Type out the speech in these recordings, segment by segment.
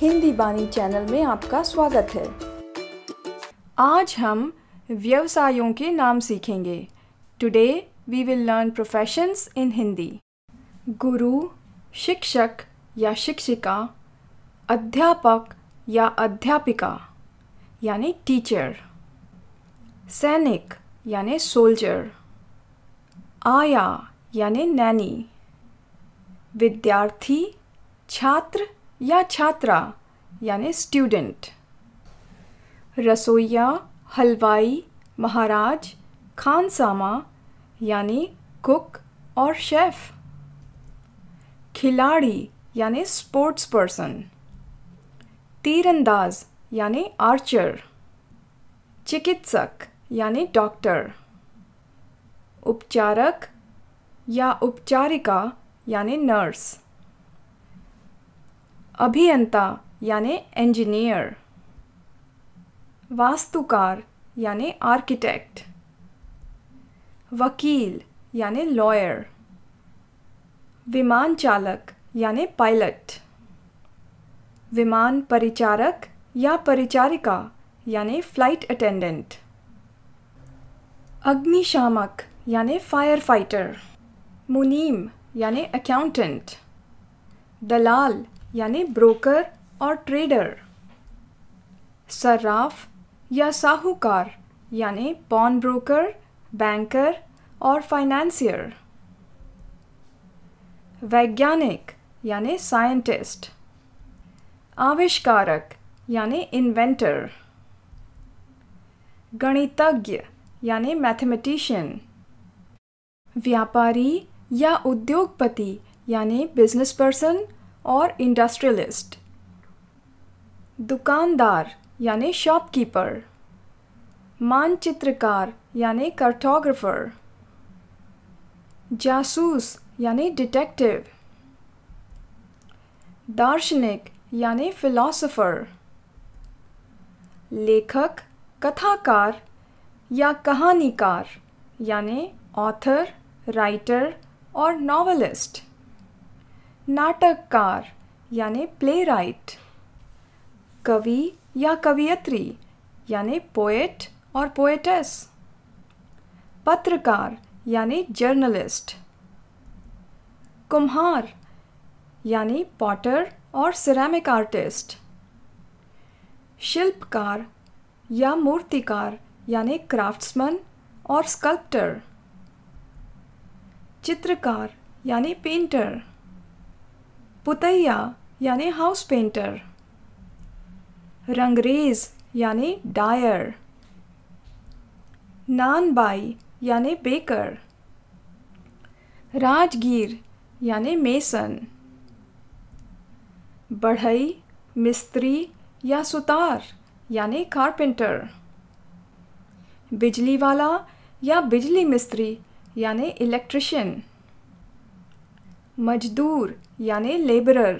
हिंदी बानी चैनल में आपका स्वागत है आज हम व्यवसायों के नाम सीखेंगे today we will learn professions in Hindi गुरु शिक्षक या शिक्षिका अध्यापक या अध्यापिका यानी टीचर सैनिक यानी सोल्जर आया यानी नैनी विद्यार्थी छात्र या छात्रा यानी स्टूडेंट रसोइया हलवाई महाराज खानसामा यानी कुक और शेफ़ खिलाड़ी यानी स्पोर्ट्स पर्सन तीरंदाज यानी आर्चर चिकित्सक यानी डॉक्टर उपचारक या उपचारिका यानी नर्स अभियंता यानि इंजीनियर वास्तुकार यानि आर्किटेक्ट वकील यानि लॉयर विमान चालक यानि पायलट विमान परिचारक या परिचारिका यानि फ्लाइट अटेंडेंट अग्निशामक यानि फायर फाइटर मुनीम यानि अकाउंटेंट दलाल यानी ब्रोकर और ट्रेडर सर्राफ या साहूकार यानी पॉन ब्रोकर बैंकर और फाइनेंसियर वैज्ञानिक यानी साइंटिस्ट आविष्कारक यानी इन्वेंटर गणितज्ञ यानी मैथमेटिशियन व्यापारी या उद्योगपति यानी बिजनेस पर्सन और इंडस्ट्रियलिस्ट दुकानदार यानी शॉपकीपर मानचित्रकार यानी कार्टोग्राफर जासूस यानी डिटेक्टिव दार्शनिक यानी फिलोसोफर लेखक कथाकार या कहानीकार यानी ऑथर राइटर और नॉवलिस्ट नाटककार यानी प्ले राइट कवि या कवियत्री यानि पोएट और पोएटस पत्रकार यानि जर्नलिस्ट कुम्हार यानि पॉटर और सिरेमिक आर्टिस्ट शिल्पकार या मूर्तिकार यानी क्राफ्ट्समैन और स्कल्प्टर चित्रकार यानि पेंटर पुतैया यानी हाउस पेंटर रंगरेज यानी डायर नानबाई यानी बेकर राजगीर यानी मेसन बढ़ई मिस्त्री या सुतार यानी कारपेंटर बिजली वाला या बिजली मिस्त्री यानी इलेक्ट्रिशियन मजदूर यानि लेबरर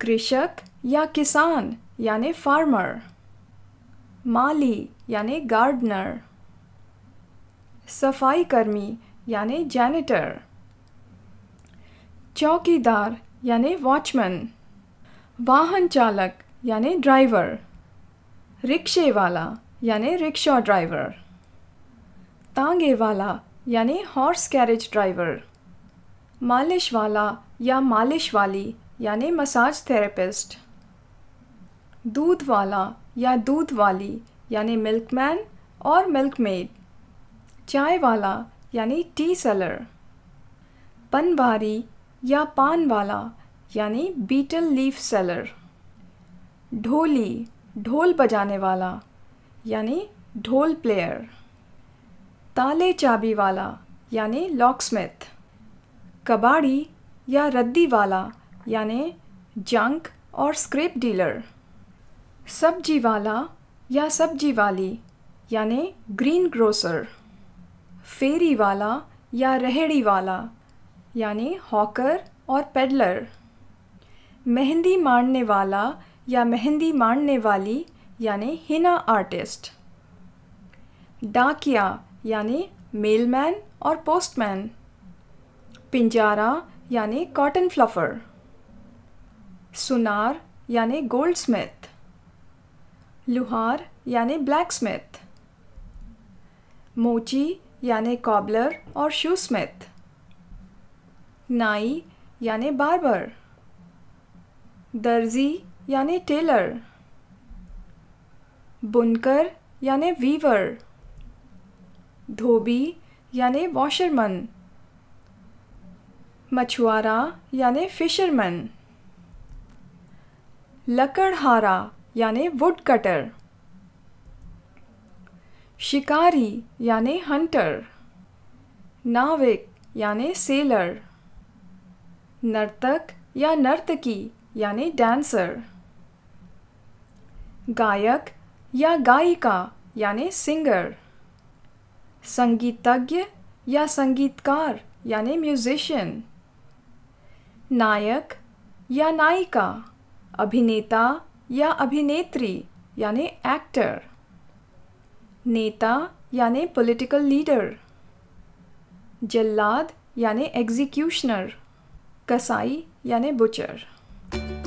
कृषक या किसान यानि फार्मर माली यानि गार्डनर सफाई कर्मी यानि जैनिटर चौकीदार यानि वॉचमैन वाहन चालक यानि ड्राइवर रिक्शे वाला यानि रिक्शा ड्राइवर तांगे वाला यानि हॉर्स कैरेज ड्राइवर मालिश वाला या मालिश वाली यानी मसाज थेरेपिस्ट दूध वाला या दूध वाली यानी मिल्कमैन और मिल्कमेड चाय वाला यानी टी सेलर पनवारी या पान वाला यानी बीटल लीफ सेलर ढोली ढोल बजाने वाला यानी ढोल प्लेयर ताले चाबी वाला यानी लॉक स्मिथ कबाड़ी या रद्दी वाला यानि जंक और स्क्रैप डीलर सब्जी वाला या सब्जी वाली यानि ग्रीन ग्रोसर फेरी वाला या रेहड़ी वाला यानि हॉकर और पेडलर मेहंदी मारने वाला या मेहंदी मारने वाली यानि हिना आर्टिस्ट डाकिया यानि मेलमैन और पोस्टमैन पिंजारा यानी कॉटन फ्लफर सुनार यानी गोल्ड स्मिथ लुहार यानी ब्लैक स्मिथ मोची यानी कॉबलर और शू स्मिथ नाई यानी बारबर दर्जी यानी टेलर बुनकर यानी वीवर धोबी यानी वॉशरमन मछुआरा यानि फिशरमैन लकड़हारा यानि वुड कटर शिकारी यानि हंटर नाविक यानि सेलर नर्तक या नर्तकी यानि डांसर गायक या गायिका यानि सिंगर संगीतज्ञ या संगीतकार यानि म्यूजिशियन नायक या नायिका अभिनेता या अभिनेत्री यानी एक्टर नेता यानी पॉलिटिकल लीडर जल्लाद यानी एग्जीक्यूशनर कसाई यानी बुचर